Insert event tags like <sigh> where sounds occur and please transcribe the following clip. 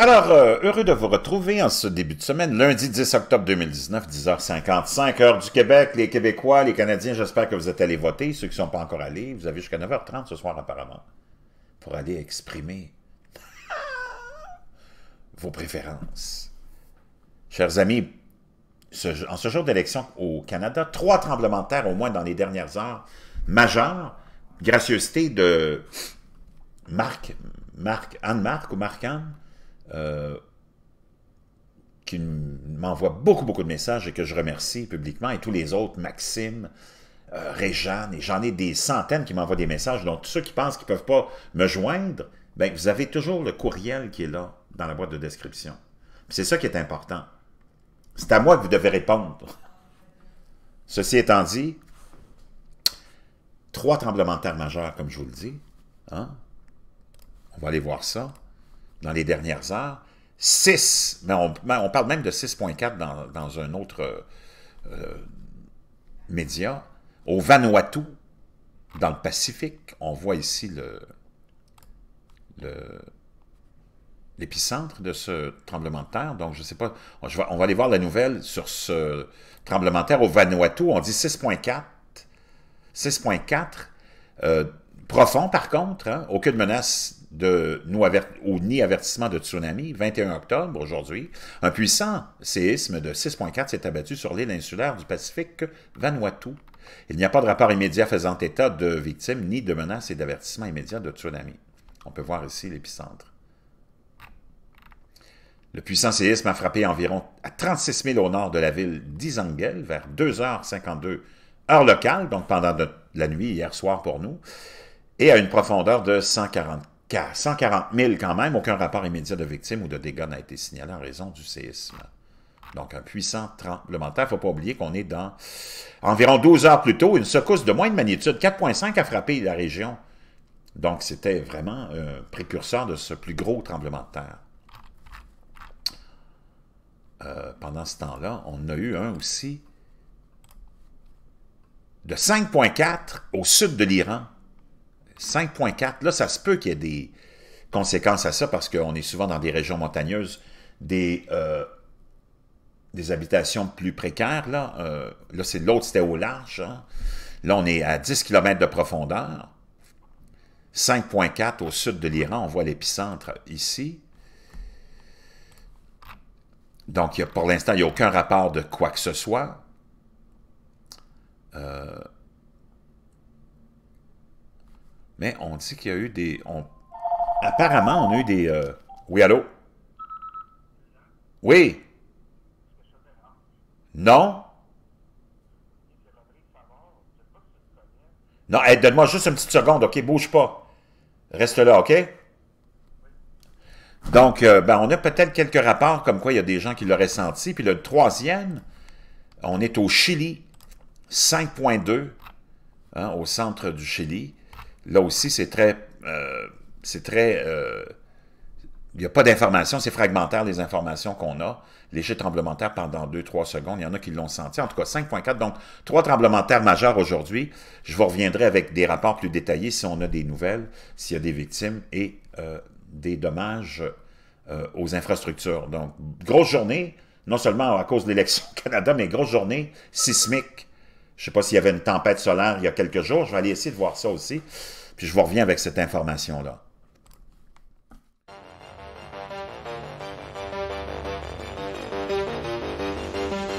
Alors, euh, heureux de vous retrouver en ce début de semaine, lundi 10 octobre 2019, 10h55, heure du Québec. Les Québécois, les Canadiens, j'espère que vous êtes allés voter. Ceux qui ne sont pas encore allés, vous avez jusqu'à 9h30 ce soir apparemment pour aller exprimer <laughs> vos préférences. Chers amis, en ce jour d'élection au Canada, trois tremblements de terre au moins dans les dernières heures majeures. Gracieuseté de Marc, Marc, Anne-Marc ou Marc-Anne, euh, qui m'envoie beaucoup, beaucoup de messages et que je remercie publiquement, et tous les autres, Maxime, euh, et j'en ai des centaines qui m'envoient des messages. Donc, tous ceux qui pensent qu'ils ne peuvent pas me joindre, ben, vous avez toujours le courriel qui est là, dans la boîte de description. C'est ça qui est important. C'est à moi que vous devez répondre. Ceci étant dit, trois tremblements de terre majeurs, comme je vous le dis. Hein? On va aller voir ça dans les dernières heures. 6, mais on, parle même de 6.4 dans, dans, un autre euh, média. Au Vanuatu, dans le Pacifique, on voit ici l'épicentre le, l'épicentre de ce tremblement de terre. Donc, je ne sais pas, on, va aller voir la nouvelle sur ce tremblement de terre au Vanuatu. On dit 6.4, 6.4, euh, profond par contre, hein. aucune menace de nous ou ni avertissement de tsunami, 21 octobre aujourd'hui, un puissant séisme de 6.4 s'est abattu sur l'île insulaire du Pacifique Vanuatu. Il n'y a pas de rapport immédiat faisant état de victimes ni de menaces et d'avertissements immédiats de tsunami. On peut voir ici l'épicentre. Le puissant séisme a frappé environ à 36 000 au nord de la ville d'Isangel vers 2h52 heure locale, donc pendant la nuit hier soir pour nous, et à une profondeur de 144 140 000 quand même, aucun rapport immédiat de victimes ou de dégâts n'a été signalé en raison du séisme. Donc, un puissant tremblement de terre. Il ne faut pas oublier qu'on est dans, environ 12 heures plus tôt, une secousse de moins de magnitude, 4.5 a frappé la région. Donc, c'était vraiment un précurseur de ce plus gros tremblement de terre. Euh, pendant ce temps-là, on a eu un aussi de 5.4 au sud de l'Iran, 5.4, là, ça se peut qu'il y ait des conséquences à ça parce qu'on est souvent dans des régions montagneuses, des, euh, des habitations plus précaires. Là, euh, c'est là l'autre, c'était au large. Hein. Là, on est à 10 km de profondeur. 5.4 au sud de l'Iran, on voit l'épicentre ici. Donc, pour l'instant, il n'y a aucun rapport de quoi que ce soit. Mais on dit qu'il y a eu des... Apparemment, on a eu des... Euh, oui, allô? Oui? Non? Non, donne-moi juste une petite seconde, OK? Bouge pas. Reste là, OK? Donc, euh, ben, on a peut-être quelques rapports comme quoi il y a des gens qui l'auraient senti. Puis le troisième, on est au Chili, 5.2, hein, au centre du Chili. Là aussi, c'est très... Euh, c'est très... Euh, il n'y a pas d'informations, c'est fragmentaire les informations qu'on a. Léger tremblement de pendant 2-3 secondes, il y en a qui l'ont senti. En tout cas, 5.4, donc trois tremblements de terre majeurs aujourd'hui. Je vous reviendrai avec des rapports plus détaillés si on a des nouvelles, s'il y a des victimes et euh, des dommages aux infrastructures. Donc, grosse journée, non seulement à cause de l'élection au Canada, mais grosse journée sismique je ne sais pas s'il y avait une tempête solaire il y a quelques jours. Je vais aller essayer de voir ça aussi. Puis je vous reviens avec cette information-là.